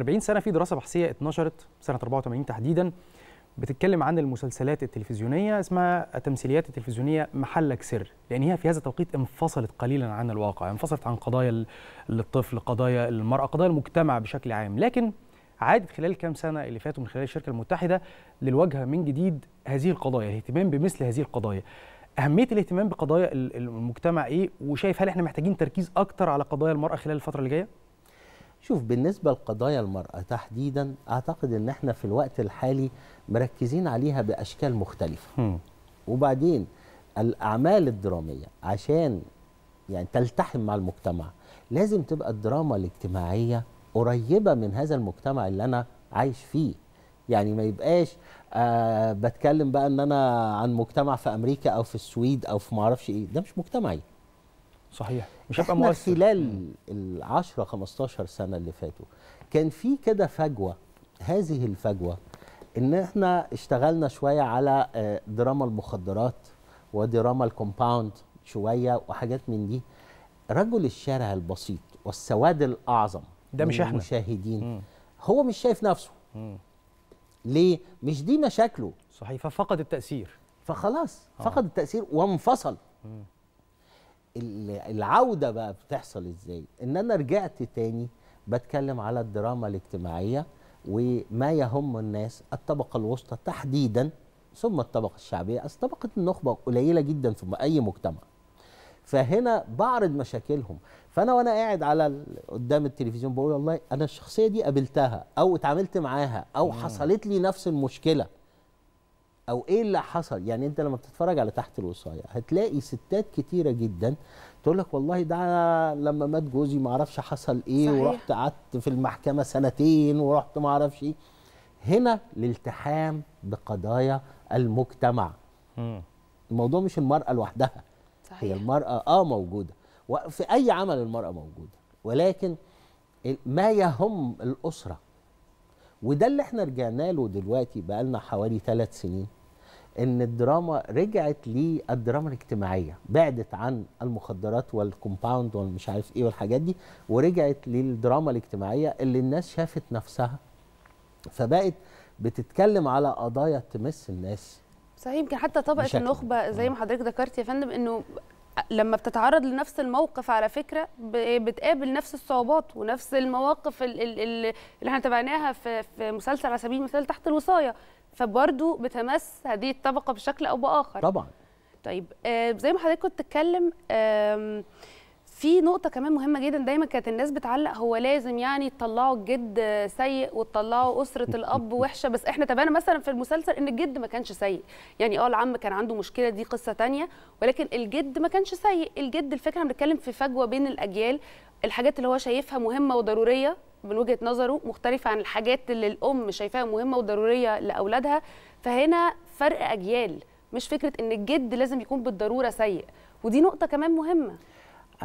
40 سنه في دراسه بحثيه اتنشرت سنه 84 تحديدا بتتكلم عن المسلسلات التلفزيونيه اسمها التمثيليات التلفزيونيه محلك سر لان هي في هذا التوقيت انفصلت قليلا عن الواقع انفصلت عن قضايا الطفل قضايا المراه قضايا المجتمع بشكل عام لكن عادت خلال كام سنه اللي فاتوا من خلال الشركه المتحده للواجهه من جديد هذه القضايا الاهتمام بمثل هذه القضايا اهميه الاهتمام بقضايا المجتمع ايه وشايف هل احنا محتاجين تركيز اكتر على قضايا المراه خلال الفتره اللي جايه شوف بالنسبة لقضايا المرأة تحديدا أعتقد أن احنا في الوقت الحالي مركزين عليها بأشكال مختلفة م. وبعدين الأعمال الدرامية عشان يعني تلتحم مع المجتمع لازم تبقى الدراما الاجتماعية قريبة من هذا المجتمع اللي أنا عايش فيه يعني ما يبقاش آه بتكلم بقى ان انا عن مجتمع في امريكا او في السويد او في معرفش ايه ده مش مجتمعي صحيح مش هبقى مؤثر خلال ال 10 15 سنه اللي فاتوا كان في كده فجوه هذه الفجوه ان احنا اشتغلنا شويه على آه، دراما المخدرات ودراما الكومباوند شويه وحاجات من دي رجل الشارع البسيط والسواد الاعظم ده مش احنا المشاهدين هو مش شايف نفسه ليه مش دي مشاكله صحيح ففقد التاثير فخلاص آه. فقد التاثير وانفصل العوده بقى بتحصل ازاي ان انا رجعت تاني بتكلم على الدراما الاجتماعيه وما يهم الناس الطبقه الوسطى تحديدا ثم الطبقه الشعبيه اصل طبقه النخبه قليله جدا في اي مجتمع فهنا بعرض مشاكلهم فانا وانا قاعد على قدام التلفزيون بقول والله انا الشخصيه دي قابلتها او اتعاملت معاها او حصلت لي نفس المشكله او ايه اللي حصل يعني انت لما بتتفرج على تحت الوصايه هتلاقي ستات كتيره جدا تقول لك والله ده لما مات جوزي ما اعرفش حصل ايه صحيح. ورحت قعدت في المحكمه سنتين ورحت ما اعرفش ايه هنا الالتحام بقضايا المجتمع الموضوع مش المراه لوحدها صحيح. هي المراه اه موجوده وفي اي عمل المراه موجوده ولكن ما يهم الاسره وده اللي احنا رجعنا له دلوقتي بقالنا حوالي ثلاث سنين ان الدراما رجعت للدراما الاجتماعيه بعدت عن المخدرات والكومباوند والمش عارف ايه والحاجات دي ورجعت للدراما الاجتماعيه اللي الناس شافت نفسها فبقت بتتكلم على قضايا تمس الناس صحيح يمكن حتى طبقه النخبه زي آه. ما حضرتك ذكرت يا فندم انه لما بتتعرض لنفس الموقف على فكره إيه، بتقابل نفس الصعوبات ونفس المواقف اللي احنا تابعناها في مسلسل على سبيل المثال تحت الوصايه فبرضه بتمس هذه الطبقه بشكل او باخر طبعا طيب آه، زي ما حضرتك كنت بتتكلم في نقطه كمان مهمه جدا دايما كانت الناس بتعلق هو لازم يعني تطلعوا الجد سيء وتطلعوا اسره الاب وحشه بس احنا تابعنا مثلا في المسلسل ان الجد ما كانش سيء يعني اه العم كان عنده مشكله دي قصه تانية ولكن الجد ما كانش سيء الجد الفكره بنتكلم في فجوه بين الاجيال الحاجات اللي هو شايفها مهمه وضروريه من وجهه نظره مختلفه عن الحاجات اللي الام شايفاها مهمه وضروريه لاولادها فهنا فرق اجيال مش فكره ان الجد لازم يكون بالضروره سيء ودي نقطه كمان مهمه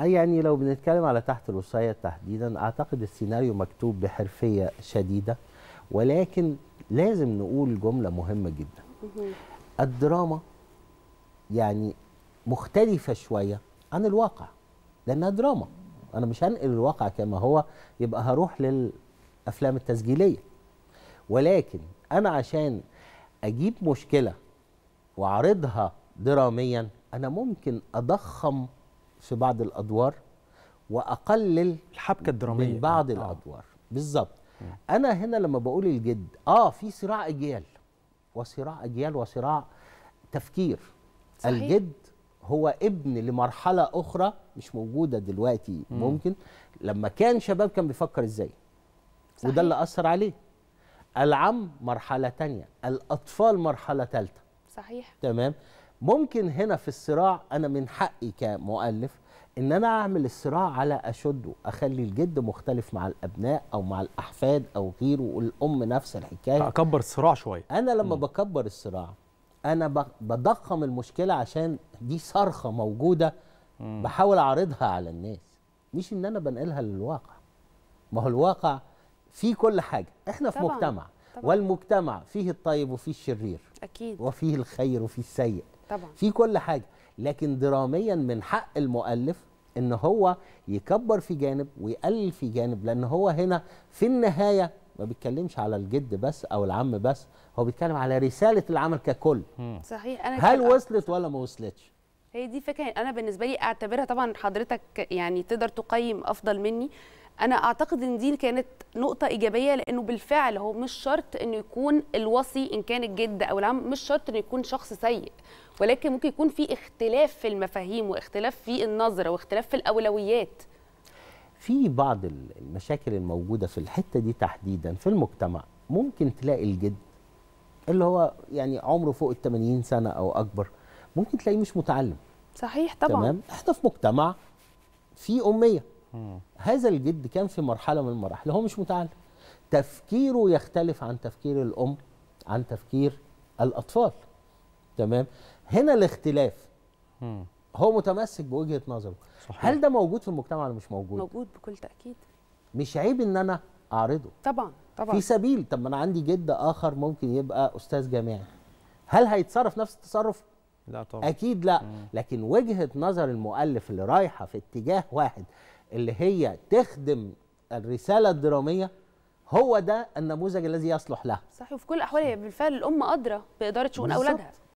يعني لو بنتكلم على تحت الوصايه تحديدا اعتقد السيناريو مكتوب بحرفيه شديده ولكن لازم نقول جمله مهمه جدا الدراما يعني مختلفه شويه عن الواقع لانها دراما انا مش هنقل الواقع كما هو يبقى هروح للافلام التسجيليه ولكن انا عشان اجيب مشكله واعرضها دراميا انا ممكن اضخم في بعض الادوار واقلل الحبكه الدراميه من بعض آه. الادوار بالظبط انا هنا لما بقول الجد اه في صراع اجيال وصراع اجيال وصراع تفكير صحيح. الجد هو ابن لمرحله اخرى مش موجوده دلوقتي م. ممكن لما كان شباب كان بيفكر ازاي صحيح. وده اللي اثر عليه العم مرحله تانية الاطفال مرحله ثالثه صحيح تمام ممكن هنا في الصراع انا من حقي كمؤلف ان انا اعمل الصراع على اشده اخلي الجد مختلف مع الابناء او مع الاحفاد او غيره والام نفس الحكايه اكبر الصراع شويه انا لما م. بكبر الصراع انا بضخم المشكله عشان دي صرخه موجوده م. بحاول اعرضها على الناس مش ان انا بنقلها للواقع ما هو الواقع فيه كل حاجه احنا في طبعًا. مجتمع طبعًا. والمجتمع فيه الطيب وفيه الشرير اكيد وفيه الخير وفيه السيء طبعا في كل حاجه لكن دراميا من حق المؤلف ان هو يكبر في جانب ويقلل في جانب لان هو هنا في النهايه ما بيتكلمش على الجد بس او العم بس هو بيتكلم على رساله العمل ككل صحيح انا هل وصلت ولا ما وصلتش هي دي فكره انا بالنسبه لي اعتبرها طبعا حضرتك يعني تقدر تقيم افضل مني انا اعتقد ان دي كانت نقطه ايجابيه لانه بالفعل هو مش شرط انه يكون الوصي ان كان الجد او العم مش شرط انه يكون شخص سيء ولكن ممكن يكون في اختلاف في المفاهيم واختلاف في النظره واختلاف في الاولويات في بعض المشاكل الموجوده في الحته دي تحديدا في المجتمع ممكن تلاقي الجد اللي هو يعني عمره فوق ال 80 سنه او اكبر ممكن تلاقيه مش متعلم صحيح طبعا تمام احنا في مجتمع في اميه هذا الجد كان في مرحله من المراحل هو مش متعلم تفكيره يختلف عن تفكير الام عن تفكير الاطفال تمام هنا الاختلاف هو متمسك بوجهه نظره صحيح. هل ده موجود في المجتمع ولا مش موجود موجود بكل تاكيد مش عيب ان انا اعرضه طبعا طبعا في سبيل طب ما انا عندي جد اخر ممكن يبقى استاذ جامعي هل هيتصرف نفس التصرف لا طبعا اكيد لا مم. لكن وجهه نظر المؤلف اللي رايحه في اتجاه واحد اللي هي تخدم الرساله الدراميه هو ده النموذج الذي يصلح لها صحيح وفي كل الاحوال هي بالفعل الام ادرى باداره شؤون اولادها